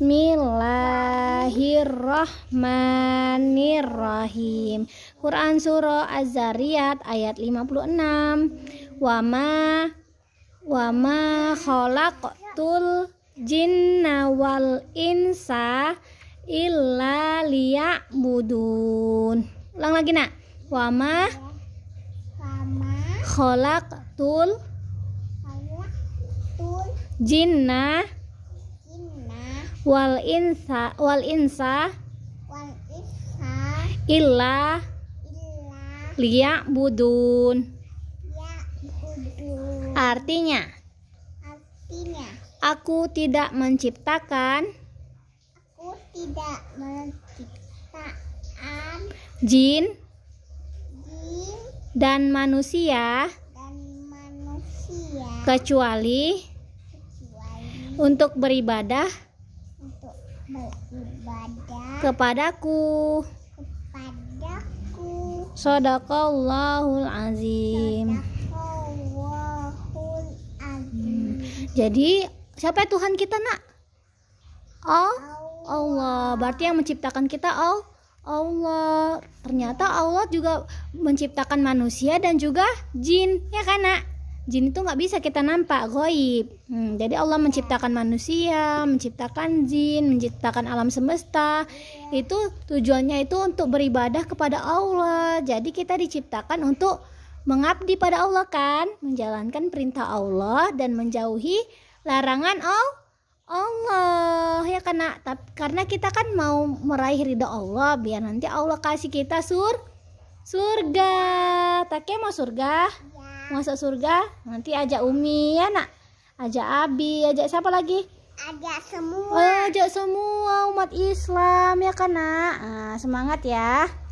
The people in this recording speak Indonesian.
Bismillahirrahmanirrahim. Quran surah Az-Zariyat ayat 56. Wama wama khalaqtul jinna wal insa illa liya'budun. Ulang lagi, Nak. Wama wama khalaqtul jinna wal insa wal insa wal insa illa illa liya budun Artinya, artinya aku tidak menciptakan aku tidak menciptakan jin, jin dan manusia dan manusia kecuali, kecuali untuk beribadah kepadaku kepadaku Sodakallahul azim. jadi siapa Tuhan kita nak oh Allah. Allah berarti yang menciptakan kita oh Allah ternyata Allah juga menciptakan manusia dan juga jin ya kan nak jin itu nggak bisa kita nampak goib hmm, jadi Allah menciptakan manusia menciptakan jin menciptakan alam semesta itu tujuannya itu untuk beribadah kepada Allah jadi kita diciptakan untuk mengabdi pada Allah kan menjalankan perintah Allah dan menjauhi larangan Allah Allah ya karena tapi, karena kita kan mau meraih ridho Allah biar nanti Allah kasih kita sur surga. tak mau surga? Ya masuk surga nanti ajak Umi ya nak ajak Abi ajak siapa lagi ajak semua ajak semua umat Islam ya kan nak nah, semangat ya